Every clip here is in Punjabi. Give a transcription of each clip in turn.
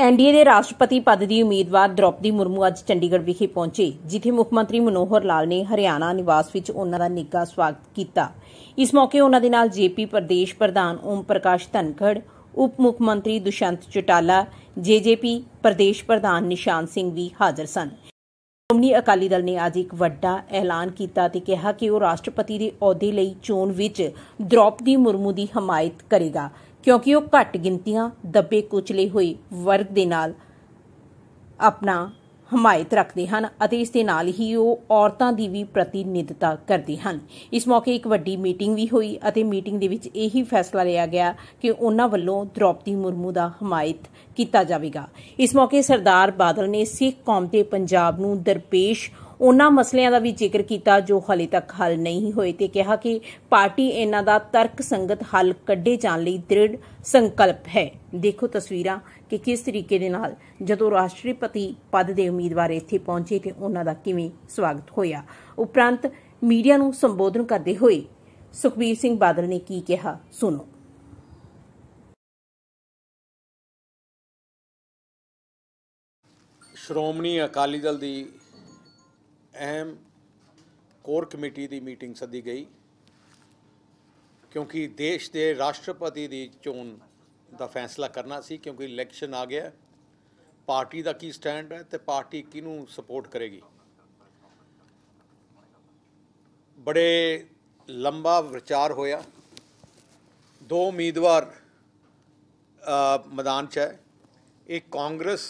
ਐਨਡੀਏ ਦੇ ਰਾਸ਼ਟਰਪਤੀ ਪਦ ਦੀ ਉਮੀਦਵਾਰ ਦ੍ਰੋਪਦੀ ਮੁਰਮੂ ਅੱਜ ਚੰਡੀਗੜ੍ਹ ਵਿਖੇ ਪਹੁੰਚੇ ਜਿੱਥੇ ਮੁੱਖ ਮੰਤਰੀ ਮਨੋਹਰ ਲਾਲ ਨੇ ਹਰਿਆਣਾ ਨਿਵਾਸ ਵਿੱਚ ਉਹਨਾਂ ਦਾ ਨਿੱਘਾ ਸਵਾਗਤ ਕੀਤਾ ਇਸ ਮੌਕੇ ਉਹਨਾਂ ਦੇ ਨਾਲ ਜੀਪੀ ਪ੍ਰਦੇਸ਼ ਪ੍ਰਧਾਨ ਓਮ ਪ੍ਰਕਾਸ਼ ਧਨਖੜ ਉਪ ਮੁੱਖ ਮੰਤਰੀ ਦੁਸ਼ੰਤ ਚਟਾਲਾ ਜੀਜੀਪੀ ਪ੍ਰਦੇਸ਼ ਪ੍ਰਧਾਨ ਨਿਸ਼ਾਨ ਸਿੰਘ ਵੀ ਹਾਜ਼ਰ ਸਨ ਸ਼੍ਰੋਮਣੀ ਅਕਾਲੀ ਦਲ ਨੇ ਅੱਜ ਇੱਕ ਵੱਡਾ ਐਲਾਨ ਕੀਤਾ ਤੇ ਕਿਹਾ ਕਿ ਉਹ ਰਾਸ਼ਟਰਪਤੀ ਦੇ ਅਹੁਦੇ ਲਈ ਚੋਣ ਵਿੱਚ ਦ੍ਰੋਪਦੀ ਮੁਰਮੂ ਦੀ ਹਮਾਇਤ ਕਰੇਗਾ ਕਿਉਂਕਿ ਉਹ ਘੱਟ ਗਿਣਤੀਆਂ ਦੱਬੇ ਕੁਚਲੇ ਹੋਏ ਵਰਗ ਦੇ ਨਾਲ ਆਪਣਾ ਹਮਾਇਤ ਰੱਖਦੇ ਹਨ ਅਤੇ ਇਸ ਦੇ ਨਾਲ ਹੀ ਉਹ ਔਰਤਾਂ ਦੀ ਵੀ ਪ੍ਰਤੀਨਿਧਤਾ ਕਰਦੇ ਹਨ ਇਸ ਮੌਕੇ ਇੱਕ ਵੱਡੀ ਮੀਟਿੰਗ ਵੀ ਹੋਈ ਅਤੇ ਮੀਟਿੰਗ ਦੇ ਵਿੱਚ ਇਹੀ ਫੈਸਲਾ ਲਿਆ ਗਿਆ ਕਿ ਉਹਨਾਂ ਵੱਲੋਂ ਦ੍ਰੋਪਦੀ ਮੁਰਮੂ ਦਾ ਹਮਾਇਤ ਕੀਤਾ ਜਾਵੇਗਾ ਇਸ ਮੌਕੇ ਸਰਦਾਰ ਬਾਦਲ ਨੇ ਸਿੱਖ ਕੌਮ ਤੇ ਪੰਜਾਬ ਨੂੰ ਦਰਪੇਸ਼ ਉਹਨਾਂ ਮਸਲਿਆਂ ਦਾ ਵੀ ਜ਼ਿਕਰ ਕੀਤਾ ਜੋ ਹਾਲੇ ਤੱਕ ਹੱਲ ਨਹੀਂ ਹੋਏ ਤੇ ਕਿਹਾ ਕਿ ਪਾਰਟੀ ਇਹਨਾਂ ਦਾ ਤਰਕ ਸੰਗਤ ਹੱਲ ਕੱਢੇ ਜਾਣ ਲਈ ਦ੍ਰਿੜ ਸੰਕਲਪ ਹੈ ਦੇਖੋ ਤਸਵੀਰਾਂ ਕਿ ਕਿਸ ਤਰੀਕੇ ਦੇ ਨਾਲ ਜਦੋਂ ਰਾਸ਼ਟਰੀਪਤੀ ਪਦ ਦੇ ਉਮੀਦਵਾਰ ਇੱਥੇ ਪਹੁੰਚੇ ਤੇ ਉਹਨਾਂ ਦਾ ਕਿਵੇਂ ਸਵਾਗਤ ਹੋਇਆ ਉਪਰੰਤ ਮੀਡੀਆ ਨੂੰ ਸੰਬੋਧਨ ਕਰਦੇ ਹੋਏ ਸੁਖਬੀਰ ਸਿੰਘ ਬਾਦਲ ਨੇ ਕੀ ਕਿਹਾ ਸੁਣੋ ਸ਼੍ਰੋਮਣੀ ਅਕਾਲੀ ਦਲ ਦੀ ਅਹਿਮ ਕੋਰ ਕਮੇਟੀ ਦੀ ਮੀਟਿੰਗ ਸੱਦੀ ਗਈ ਕਿਉਂਕਿ ਦੇਸ਼ ਦੇ ਰਾਸ਼ਟਰਪਤੀ ਦੀ ਚੋਣ ਦਾ ਫੈਸਲਾ ਕਰਨਾ ਸੀ ਕਿਉਂਕਿ ਇਲੈਕਸ਼ਨ ਆ ਗਿਆ ਪਾਰਟੀ ਦਾ ਕੀ ਸਟੈਂਡ ਹੈ ਤੇ ਪਾਰਟੀ ਕਿਹਨੂੰ ਸਪੋਰਟ ਕਰੇਗੀ ਬੜੇ ਲੰਬਾ ਵਿਚਾਰ ਹੋਇਆ ਦੋ ਉਮੀਦਵਾਰ ਮੈਦਾਨ 'ਚ ਹੈ ਇੱਕ ਕਾਂਗਰਸ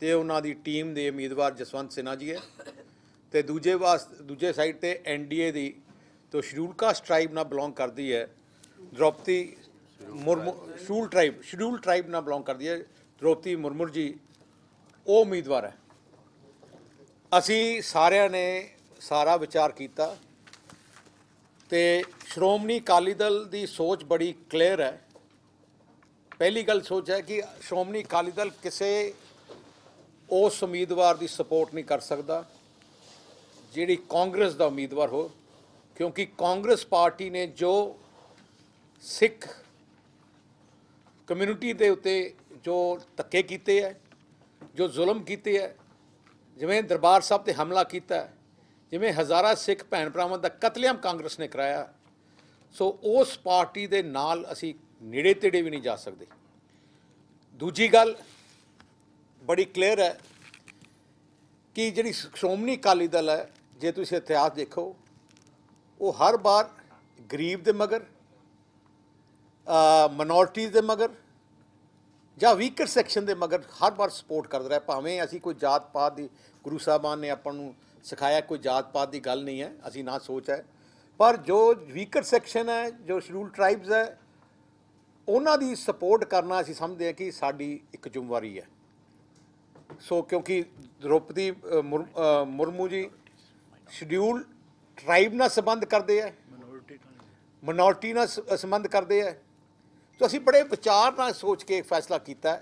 ਤੇ ਉਹਨਾਂ ਦੀ ਟੀਮ ਦੇ ਉਮੀਦਵਾਰ ਜਸਵੰਤ ਸਿਨਾ ਜੀ ਹੈ ਤੇ ਦੂਜੇ ਵਾਸ ਦੂਜੇ ਸਾਈਡ ਤੇ ਐਨਡੀਏ ਦੀ ਤੋਂ ਸ਼ਡਿਊਲ ਕਾਸਟ ਟ੍ਰਾਈਬ ਨਾਲ ਬਿਲੋਂਗ ਕਰਦੀ ਹੈ Draupadi Murmu schedule tribe schedule tribe ਨਾਲ ਬਿਲੋਂਗ ਕਰਦੀ ਹੈ ਦ੍ਰੋਪਤੀ ਮੁਰਮੁਰ ਜੀ ਉਹ ਉਮੀਦਵਾਰ ਹੈ ਅਸੀਂ ਸਾਰਿਆਂ ਨੇ ਸਾਰਾ ਵਿਚਾਰ ਕੀਤਾ ਤੇ ਸ਼੍ਰੋਮਣੀ ਅਕਾਲੀ ਦਲ ਦੀ ਸੋਚ ਬੜੀ ਕਲੀਅਰ ਹੈ ਪਹਿਲੀ ਗੱਲ ਸੋਚ ਹੈ ਕਿ ਸ਼੍ਰੋਮਣੀ ਅਕਾਲੀ ਦਲ ਕਿਸੇ ਉਸ ਉਮੀਦਵਾਰ ਦੀ ਸਪੋਰਟ ਨਹੀਂ ਕਰ ਸਕਦਾ ਜਿਹੜੀ ਕਾਂਗਰਸ ਦਾ ਉਮੀਦਵਾਰ ਹੋ ਕਿਉਂਕਿ ਕਾਂਗਰਸ ਪਾਰਟੀ ਨੇ ਜੋ ਸਿੱਖ ਕਮਿਊਨਿਟੀ ਦੇ ਉੱਤੇ ਜੋ ਤੱਕੇ ਕੀਤੇ ਐ ਜੋ ਜ਼ੁਲਮ ਕੀਤੇ ਐ ਜਿਵੇਂ ਦਰਬਾਰ ਸਾਹਿਬ ਤੇ ਹਮਲਾ ਕੀਤਾ ਜਿਵੇਂ ਹਜ਼ਾਰਾਂ ਸਿੱਖ ਭੈਣ ਭਰਾਵਾਂ ਦਾ ਕਤਲੇਆਮ ਕਾਂਗਰਸ ਨੇ ਕਰਾਇਆ ਸੋ ਉਸ ਪਾਰਟੀ ਦੇ ਨਾਲ ਅਸੀਂ ਨੇੜੇ ਤੇੜੇ ਵੀ ਨਹੀਂ ਜਾ ਸਕਦੇ ਦੂਜੀ ਗੱਲ ਬੜੀ ਕਲੀਅਰ ਹੈ ਕਿ ਜਿਹੜੀ ਸ਼੍ਰੋਮਣੀ ਅਕਾਲੀ ਦਲ ਹੈ ਜੇ ਤੁਸੀਂ ਇਤਿਹਾਸ ਦੇਖੋ ਉਹ ਹਰ ਵਾਰ ਗਰੀਬ ਦੇ ਮਗਰ ਮਿਨੋਰਟੀਜ਼ ਦੇ ਮਗਰ ਜਾਂ ਵੀਕਰ ਸੈਕਸ਼ਨ ਦੇ ਮਗਰ ਹਰ ਵਾਰ ਸਪੋਰਟ ਕਰਦਾ ਰਿਹਾ ਭਾਵੇਂ ਅਸੀਂ ਕੋਈ ਜਾਤ ਪਾਤ ਦੀ ਗੁਰੂ ਸਾਹਿਬਾਨ ਨੇ ਆਪਾਂ ਨੂੰ ਸਿਖਾਇਆ ਕੋਈ ਜਾਤ ਪਾਤ ਦੀ ਗੱਲ ਨਹੀਂ ਹੈ ਅਸੀਂ ਨਾ ਸੋਚ ਹੈ ਪਰ ਜੋ ਵੀਕਰ ਸੈਕਸ਼ਨ ਹੈ ਜੋ ਸ਼ਡਿਊਲ ਟ੍ਰਾਈਬਸ ਹੈ ਉਹਨਾਂ ਦੀ ਸਪੋਰਟ ਕਰਨਾ ਅਸੀਂ ਸਮਝਦੇ ਹਾਂ ਕਿ ਸਾਡੀ ਇੱਕ ਜ਼ਿੰਮੇਵਾਰੀ ਹੈ ਸੋ ਕਿਉਂਕਿ ਦ੍ਰੋਪਦੀ ਮੁਰਮੂ ਜੀ ਸ਼ਡਿਊਲ ਟ੍ਰਾਈਬ ਨਾਲ ਸੰਬੰਧ ਕਰਦੇ ਆ ਮਿਨੋਰਟੀ ਨਾਲ ਸੰਬੰਧ ਕਰਦੇ ਆ ਤੋ ਅਸੀਂ ਬੜੇ ਵਿਚਾਰ ਨਾਲ ਸੋਚ ਕੇ ਫੈਸਲਾ ਕੀਤਾ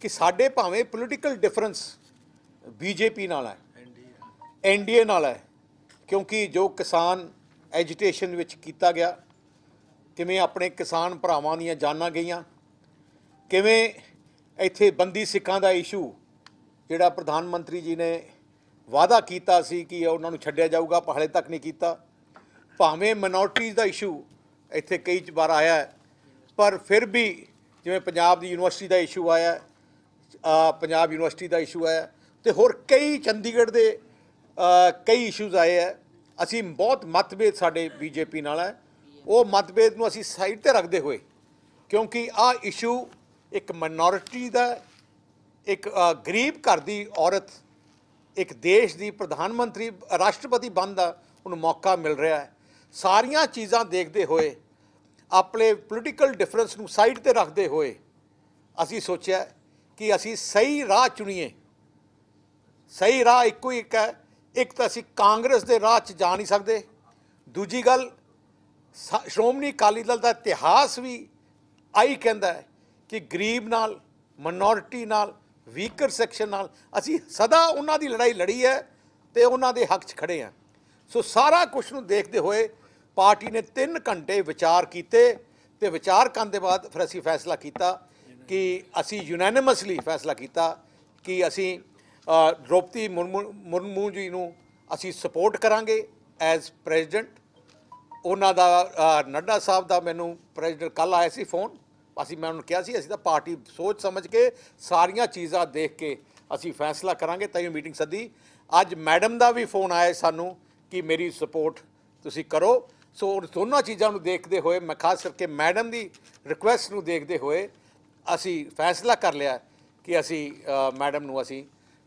ਕਿ ਸਾਡੇ ਭਾਵੇਂ ਪੋਲੀਟੀਕਲ ਡਿਫਰੈਂਸ ਬੀਜੇਪੀ ਨਾਲ ਹੈ ਐਨਡੀਏ ਨਾਲ ਹੈ ਕਿਉਂਕਿ ਜੋ ਕਿਸਾਨ ਐਜੀਟੇਸ਼ਨ ਵਿੱਚ ਕੀਤਾ ਗਿਆ ਕਿਵੇਂ ਆਪਣੇ ਕਿਸਾਨ ਭਰਾਵਾਂ ਦੀਆਂ ਜਾਨਾਂ ਗਈਆਂ ਕਿਵੇਂ ਇੱਥੇ ਬੰਦੀ ਸਿੱਖਾਂ ਦਾ ਇਸ਼ੂ ਜਿਹੜਾ ਪ੍ਰਧਾਨ ਮੰਤਰੀ ਜੀ ਨੇ ਵਾਅਦਾ ਕੀਤਾ ਸੀ ਕਿ ਉਹਨਾਂ ਨੂੰ ਛੱਡਿਆ ਜਾਊਗਾ ਪਰ ਹਲੇ ਤੱਕ ਨਹੀਂ ਕੀਤਾ ਭਾਵੇਂ ਮਿਨੋਰਟੀਜ਼ ਦਾ ਇਸ਼ੂ ਇੱਥੇ ਕਈ ਵਾਰ ਆਇਆ ਪਰ ਫਿਰ ਵੀ ਜਿਵੇਂ ਪੰਜਾਬ ਦੀ ਯੂਨੀਵਰਸਿਟੀ ਦਾ ਇਸ਼ੂ ਆਇਆ ਆ ਪੰਜਾਬ ਯੂਨੀਵਰਸਿਟੀ ਦਾ ਇਸ਼ੂ ਆਇਆ ਤੇ ਹੋਰ ਕਈ ਚੰਡੀਗੜ੍ਹ ਦੇ ਕਈ ਇਸ਼ੂਜ਼ ਆਏ ਆ ਅਸੀਂ ਬਹੁਤ ਮਤਭੇਦ ਸਾਡੇ ਬੀਜੇਪੀ ਨਾਲ ਹੈ ਉਹ ਮਤਭੇਦ ਨੂੰ ਅਸੀਂ ਸਾਈਡ ਤੇ ਰੱਖਦੇ ਹੋਏ ਕਿਉਂਕਿ ਆ ਇਸ਼ੂ ਇੱਕ ਮਿਨੋਰਟੀ ਦਾ ਇੱਕ ਗਰੀਬ ਘਰ ਦੀ ਔਰਤ ਇੱਕ ਦੇਸ਼ ਦੀ ਪ੍ਰਧਾਨ ਮੰਤਰੀ ਰਾਸ਼ਟਰਪਤੀ ਬਣ ਦਾ ਉਹਨੂੰ ਮੌਕਾ ਮਿਲ ਰਿਹਾ ਹੈ ਸਾਰੀਆਂ ਚੀਜ਼ਾਂ ਦੇਖਦੇ ਹੋਏ ਆਪਣੇ ਪੋਲੀਟੀਕਲ ਡਿਫਰੈਂਸ ਨੂੰ ਸਾਈਡ ਤੇ ਰੱਖਦੇ ਹੋਏ ਅਸੀਂ ਸੋਚਿਆ ਕਿ ਅਸੀਂ ਸਹੀ ਰਾਹ ਚੁਣੀਏ ਸਹੀ ਰਾਹ ਇੱਕੋ ਇੱਕ ਹੈ ਇੱਕ ਤਾਂ ਅਸੀਂ ਕਾਂਗਰਸ ਦੇ ਰਾਹ 'ਚ ਜਾ ਨਹੀਂ ਸਕਦੇ ਦੂਜੀ ਗੱਲ ਸ਼੍ਰੋਮਣੀ ਅਕਾਲੀ ਦਲ ਦਾ ਇਤਿਹਾਸ ਵੀ ਆਈ ਕਹਿੰਦਾ ਹੈ ਕਿ ਗਰੀਬ ਨਾਲ ਮਿਨੋਰਟੀ ਨਾਲ ਵੀਕਰ ਸੈਕਸ਼ਨ ਨਾਲ ਅਸੀਂ ਸਦਾ ਉਹਨਾਂ ਦੀ ਲੜਾਈ ਲੜੀ ਹੈ ਤੇ ਉਹਨਾਂ ਦੇ ਹੱਕ 'ਚ ਖੜੇ ਆ ਸੋ ਸਾਰਾ ਕੁਝ ਨੂੰ ਦੇਖਦੇ ਹੋਏ ਪਾਰਟੀ ਨੇ 3 ਘੰਟੇ ਵਿਚਾਰ ਕੀਤੇ ਤੇ ਵਿਚਾਰ ਕਰਨ ਦੇ ਬਾਅਦ ਫਿਰ ਅਸੀਂ ਫੈਸਲਾ ਕੀਤਾ ਕਿ ਅਸੀਂ ਯੂਨੈਨਿਮਸਲੀ ਫੈਸਲਾ ਕੀਤਾ ਕਿ ਅਸੀਂ ਡ੍ਰੋਪਤੀ ਮੁਰਮੂ ਜੀ ਨੂੰ ਅਸੀਂ ਸਪੋਰਟ ਕਰਾਂਗੇ ਐਜ਼ ਪ੍ਰੈਜ਼ੀਡੈਂਟ ਉਹਨਾਂ ਦਾ ਨੱਡਾ ਸਾਹਿਬ ਦਾ ਮੈਨੂੰ ਪ੍ਰੈਜ਼ੀਡੈਂਟ ਕੱਲ ਆਇਆ ਸੀ ਫੋਨ ਅਸੀਂ ਮੈਂ ਉਹਨੂੰ ਕਿਹਾ ਸੀ ਅਸੀਂ ਤਾਂ ਪਾਰਟੀ ਸੋਚ ਸਮਝ ਕੇ ਸਾਰੀਆਂ ਚੀਜ਼ਾਂ ਦੇਖ ਕੇ ਅਸੀਂ ਫੈਸਲਾ ਕਰਾਂਗੇ ਤਾਂ ਇਹ ਮੀਟਿੰਗ ਸੱਦੀ ਅੱਜ ਮੈਡਮ ਦਾ ਵੀ ਫੋਨ ਆਇਆ ਸਾਨੂੰ ਕਿ ਮੇਰੀ ਸਪੋਰਟ ਤੁਸੀਂ ਕਰੋ ਸੋ ਦੋਨਾਂ ਚੀਜ਼ਾਂ ਨੂੰ ਦੇਖਦੇ ਹੋਏ ਮੈਂ ਖਾਸ ਕਰਕੇ ਮੈਡਮ ਦੀ ਰਿਕੁਐਸਟ ਨੂੰ ਦੇਖਦੇ ਹੋਏ ਅਸੀਂ ਫੈਸਲਾ ਕਰ ਲਿਆ ਕਿ ਅਸੀਂ ਮੈਡਮ ਨੂੰ ਅਸੀਂ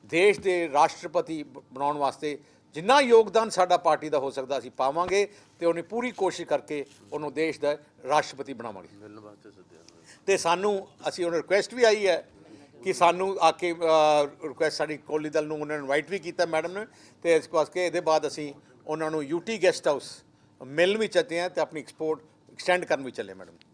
ਦੇਸ਼ ਦੇ ਰਾਸ਼ਟਰਪਤੀ ਬਣਾਉਣ ਵਾਸਤੇ ਜਿੰਨਾ ਯੋਗਦਾਨ ਸਾਡਾ ਪਾਰਟੀ ਦਾ ਹੋ ਸਕਦਾ ਅਸੀਂ ਪਾਵਾਂਗੇ ਤੇ ਉਹਨੇ ਪੂਰੀ ਕੋਸ਼ਿਸ਼ ਕਰਕੇ ਉਹਨੂੰ ਦੇਸ਼ ਦਾ ਰਾਸ਼ਟਰਪਤੀ ਬਣਾਵਾਂਗੇ ਤੇ ਸਾਨੂੰ ਅਸੀਂ ਉਹਨਾਂ ਰਿਕੁਐਸਟ ਵੀ ਆਈ ਹੈ ਕਿ ਸਾਨੂੰ ਆ ਕੇ ਰਿਕੁਐਸਟ ਸਾਡੀ ਕੋਲੀ ਦਲ ਨੂੰ ਉਹਨਾਂ ਨੇ ਇਨਵਾਈਟ ਵੀ ਕੀਤਾ ਮੈਡਮ ਨੇ ਤੇ ਇਸ ਕਰਕੇ ਇਹਦੇ ਬਾਅਦ ਅਸੀਂ ਉਹਨਾਂ ਨੂੰ ਯੂਟੀ ਗੈਸਟ ਹਾਊਸ ਮਿਲਣ ਵੀ ਚੱਤੇ ਆ ਤੇ ਆਪਣੀ ਐਕਸਪੋਰਟ ਐਕਸਟੈਂਡ ਕਰਨ ਵੀ ਚੱਲੇ ਮੈਡਮ